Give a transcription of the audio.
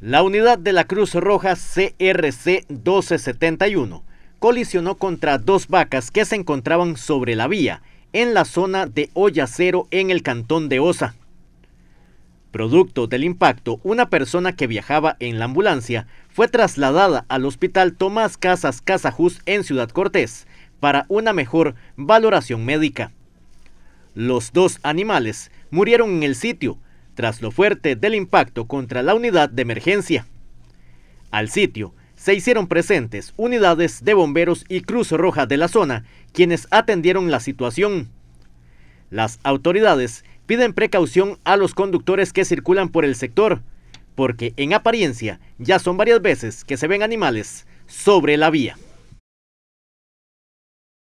La unidad de la Cruz Roja CRC 1271 colisionó contra dos vacas que se encontraban sobre la vía en la zona de Hoyacero en el cantón de Osa. Producto del impacto, una persona que viajaba en la ambulancia fue trasladada al hospital Tomás Casas Casajus en Ciudad Cortés para una mejor valoración médica. Los dos animales murieron en el sitio tras lo fuerte del impacto contra la unidad de emergencia. Al sitio se hicieron presentes unidades de bomberos y Cruz Roja de la zona, quienes atendieron la situación. Las autoridades piden precaución a los conductores que circulan por el sector, porque en apariencia ya son varias veces que se ven animales sobre la vía.